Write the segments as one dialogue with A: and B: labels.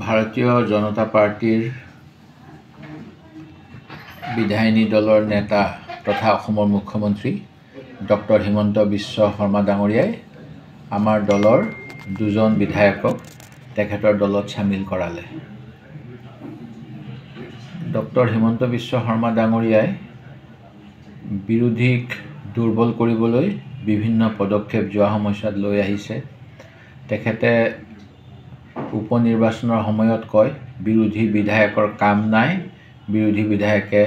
A: ভাৰতীয় জনতা পাৰ্টীৰ বিধায়িনী দলৰ নেতা তথা অসমৰ মুখ্যমন্ত্ৰী ডক্টৰ হিমন্ত বিশ্ব শৰ্মা ডাঙৰীয়াই আমাৰ দলৰ দুজন বিধায়কক তেখেতৰ দলত চামিল কৰালে ডক্টৰ হিমন্ত বিশ্ব শৰ্মা ডাঙৰীয়াই বিৰোধীক দুৰ্বল কৰিবলৈ বিভিন্ন পদক্ষেপ যোৱা সময়ছোৱাত লৈ আহিছে তেখেতে উপ নিৰ্বাচনৰ সময়ত কয় বিৰোধী বিধায়কৰ কাম নাই বিৰোধী বিধায়কে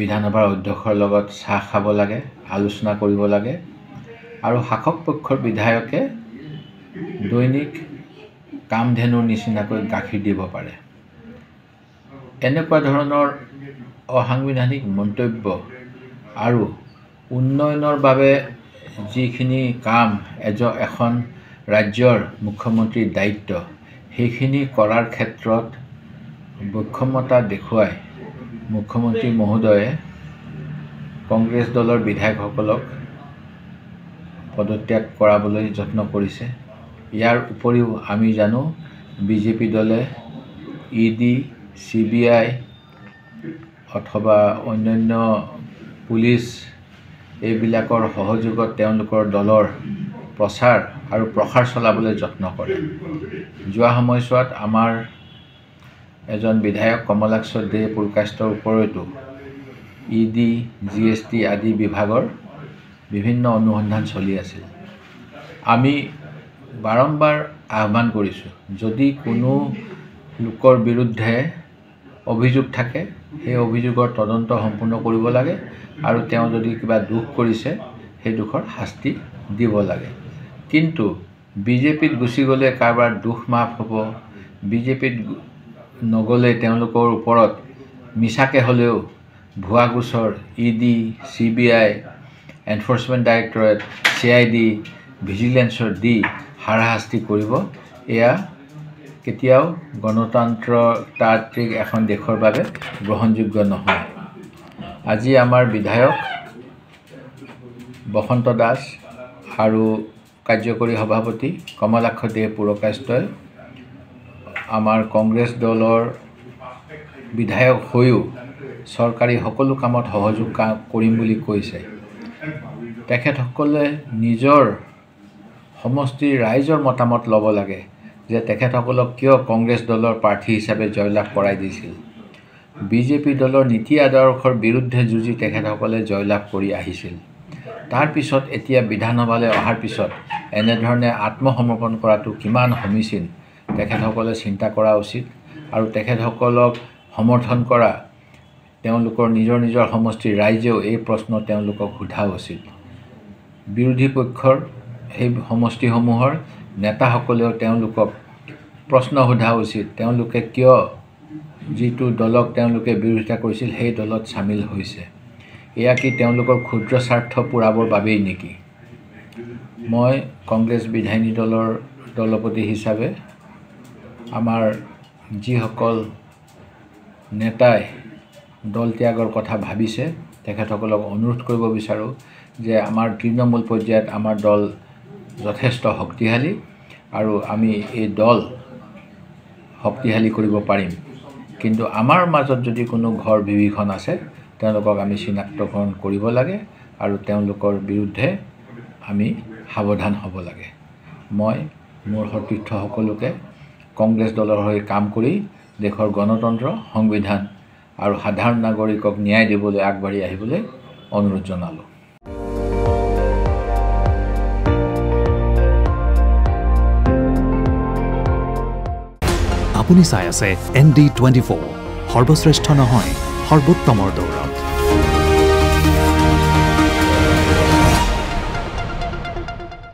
A: বিধানসভাৰ অধ্যক্ষৰ লগত চাহ খাব লাগে আলোচনা কৰিব লাগে আৰু শাসক পক্ষৰ বিধায়কে দৈনিক কাম ধেনুৰ নিচিনাকৈ গাখীৰ দিব পাৰে এনেকুৱা ধৰণৰ অসাংবিধানিক মন্তব্য আৰু উন্নয়নৰ বাবে যিখিনি কাম এজ এখন ৰাজ্যৰ মুখ্যমন্ত্ৰীৰ দায়িত্ব সেইখিনি কৰাৰ ক্ষেত্ৰত বক্ষমতা দেখুৱাই মুখ্যমন্ত্ৰী মহোদয়ে কংগ্ৰেছ দলৰ বিধায়কসকলক পদত্যাগ কৰাবলৈ যত্ন কৰিছে ইয়াৰ উপৰিও আমি জানো বি জে পি দলে E D C B I অথবা অন্যান্য পুলিচ এইবিলাকৰ সহযোগত তেওঁলোকৰ দলৰ প্ৰচাৰ আৰু প্ৰসাৰ চলাবলৈ যত্ন কৰে যোৱা সময়ছোৱাত আমাৰ এজন বিধায়ক কমলাক্ষৰ দে পুৰকাষ্টৰ ওপৰতো E D G S T আদি বিভাগৰ বিভিন্ন অনুসন্ধান চলি আছিল আমি বাৰম্বাৰ আহ্বান কৰিছোঁ যদি কোনো লোকৰ বিৰুদ্ধে অভিযোগ থাকে সেই অভিযোগৰ তদন্ত সম্পূৰ্ণ কৰিব লাগে আৰু তেওঁ যদি কিবা দুখ কৰিছে সেই দুখৰ শাস্তি দিব লাগে কিন্তু বিজেপিত গুচি গ'লে কাৰোবাৰ দুখ মাফ হ'ব বিজেপিত নগ'লে তেওঁলোকৰ ওপৰত মিছাকৈ হ'লেও ভুৱা গোচৰ E D C B I enforcement directorate C I D ভিজিলেঞ্চৰ দি হাৰাশাস্তি কৰিব এয়া কেতিয়াও গণতন্ত্ৰতান্ত্ৰিক এখন দেশৰ বাবে গ্ৰহণযোগ্য নহয় আজি আমাৰ বিধায়ক বসন্ত দাস আৰু কাৰ্যকৰী সভাপতি কমলাক্ষ দে পুৰকাষ্টই আমাৰ কংগ্ৰেছ দলৰ বিধায়ক হৈও চৰকাৰী সকলো কামত সহযোগ কৰিম বুলি কৈছে তেখেতসকলে নিজৰ সমষ্টিৰ ৰাইজৰ মতামত ল'ব লাগে যে তেখেতসকলক কিয় কংগ্ৰেছ দলৰ প্ৰাৰ্থী হিচাপে জয়লাভ কৰাই দিছিল বিজেপি দলৰ নীতি আদৰ্শৰ বিৰুদ্ধে যুঁজি তেখেতসকলে জয়লাভ কৰি আহিছিল তাৰপিছত এতিয়া বিধানসভালৈ অহাৰ পিছত এনেধৰণে আত্মসমৰ্পণ কৰাটো কিমান সমীচীন তেখেতসকলে চিন্তা কৰা উচিত আৰু তেখেতসকলক সমৰ্থন কৰা তেওঁলোকৰ নিজৰ নিজৰ সমষ্টিৰ ৰাইজেও এই প্ৰশ্ন তেওঁলোকক সোধা উচিত বিৰোধী পক্ষৰ সেই সমষ্টিসমূহৰ নেতাসকলেও তেওঁলোকক প্ৰশ্ন সোধা উচিত তেওঁলোকে কিয় যিটো দলক তেওঁলোকে বিৰোধিতা কৰিছিল সেই দলত চামিল হৈছে এয়া কি তেওঁলোকৰ ক্ষুদ্ৰ স্বাৰ্থ পূৰাবৰ বাবেই নেকি মই কংগ্ৰেছ বিধায়িনী দলৰ দলপতি হিচাপে আমাৰ যিসকল নেতাই দল ত্যাগৰ কথা ভাবিছে তেখেতসকলক অনুৰোধ কৰিব বিচাৰোঁ যে আমাৰ তৃণমূল পৰ্যায়ত আমাৰ দল যথেষ্ট শক্তিশালী আৰু আমি এই দল শক্তিশালী কৰিব পাৰিম কিন্তু আমাৰ মাজত যদি কোনো ঘৰ বিভীষণ আছে তেওঁলোকক আমি চিনাক্তকৰণ কৰিব লাগে আৰু তেওঁলোকৰ বিৰুদ্ধে আমি সাৱধান হ'ব লাগে মই মোৰ সতীৰ্থসকলোকে কংগ্ৰেছ দলৰ হৈ কাম কৰি দেশৰ গণতন্ত্ৰ সংবিধান আৰু সাধাৰণ নাগৰিকক ন্যায় দিবলৈ আগবাঢ়ি আহিবলৈ অনুৰোধ জনালোঁ আপুনি চাই আছে এন ডি টুৱেণ্টি ফ'ৰ সৰ্বশ্ৰেষ্ঠ নহয় সৰ্বোত্তমৰ দৌৰত